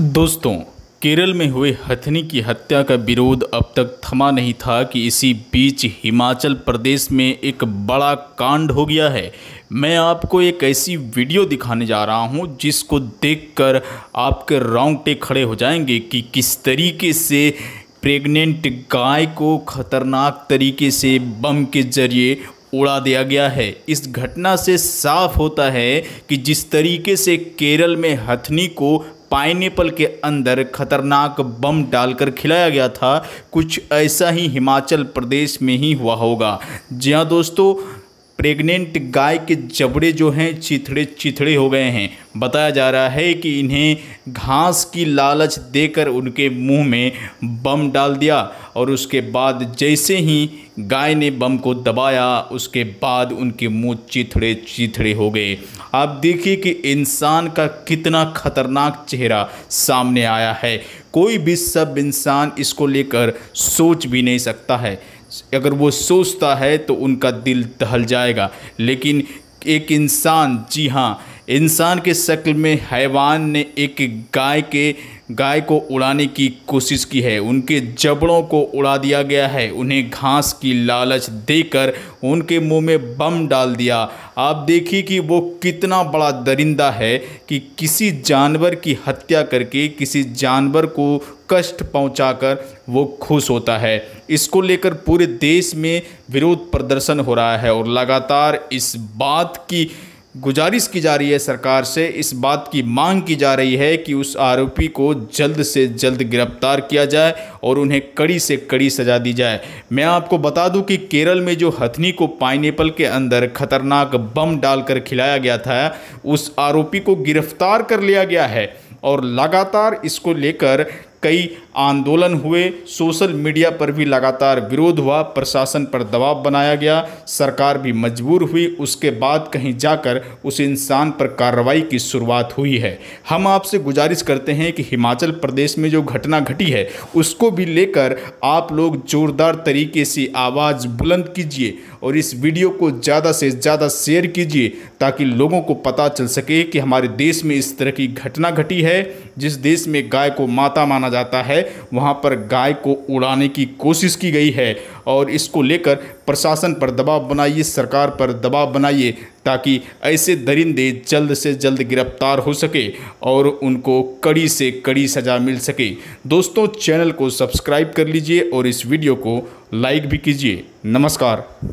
दोस्तों केरल में हुए हथनी की हत्या का विरोध अब तक थमा नहीं था कि इसी बीच हिमाचल प्रदेश में एक बड़ा कांड हो गया है मैं आपको एक ऐसी वीडियो दिखाने जा रहा हूं जिसको देखकर आपके रोंगटे खड़े हो जाएंगे कि किस तरीके से प्रेग्नेंट गाय को खतरनाक तरीके से बम के जरिए उड़ा दिया गया है इस घटना से साफ होता है कि जिस तरीके से केरल में हथनी को पाइनएपल के अंदर खतरनाक बम डालकर खिलाया गया था कुछ ऐसा ही हिमाचल प्रदेश में ही हुआ होगा जी हाँ दोस्तों प्रेग्नेंट गाय के जबड़े जो हैं चिथड़े चिथड़े हो गए हैं बताया जा रहा है कि इन्हें घास की लालच देकर उनके मुंह में बम डाल दिया और उसके बाद जैसे ही गाय ने बम को दबाया उसके बाद उनके मुंह चिथड़े चिथड़े हो गए आप देखिए कि इंसान का कितना खतरनाक चेहरा सामने आया है कोई भी सब इंसान इसको लेकर सोच भी नहीं सकता है अगर वो सोचता है तो उनका दिल टहल जाएगा लेकिन एक इंसान जी हाँ इंसान के शक्ल में हैवान ने एक गाय के गाय को उड़ाने की कोशिश की है उनके जबड़ों को उड़ा दिया गया है उन्हें घास की लालच देकर उनके मुंह में बम डाल दिया आप देखिए कि वो कितना बड़ा दरिंदा है कि किसी जानवर की हत्या करके किसी जानवर को कष्ट पहुंचाकर वो खुश होता है इसको लेकर पूरे देश में विरोध प्रदर्शन हो रहा है और लगातार इस बात की गुजारिश की जा रही है सरकार से इस बात की मांग की जा रही है कि उस आरोपी को जल्द से जल्द गिरफ्तार किया जाए और उन्हें कड़ी से कड़ी सजा दी जाए मैं आपको बता दूं कि केरल में जो हथनी को पाइनएपल के अंदर खतरनाक बम डालकर खिलाया गया था उस आरोपी को गिरफ्तार कर लिया गया है और लगातार इसको लेकर कई आंदोलन हुए सोशल मीडिया पर भी लगातार विरोध हुआ प्रशासन पर दबाव बनाया गया सरकार भी मजबूर हुई उसके बाद कहीं जाकर उस इंसान पर कार्रवाई की शुरुआत हुई है हम आपसे गुजारिश करते हैं कि हिमाचल प्रदेश में जो घटना घटी है उसको भी लेकर आप लोग जोरदार तरीके से आवाज़ बुलंद कीजिए और इस वीडियो को ज़्यादा से ज़्यादा शेयर कीजिए ताकि लोगों को पता चल सके कि हमारे देश में इस तरह की घटना घटी है जिस देश में गाय को माता माना जाता है वहाँ पर गाय को उड़ाने की कोशिश की गई है और इसको लेकर प्रशासन पर दबाव बनाइए सरकार पर दबाव बनाइए ताकि ऐसे दरिंदे जल्द से जल्द गिरफ्तार हो सके और उनको कड़ी से कड़ी सज़ा मिल सके दोस्तों चैनल को सब्सक्राइब कर लीजिए और इस वीडियो को लाइक भी कीजिए नमस्कार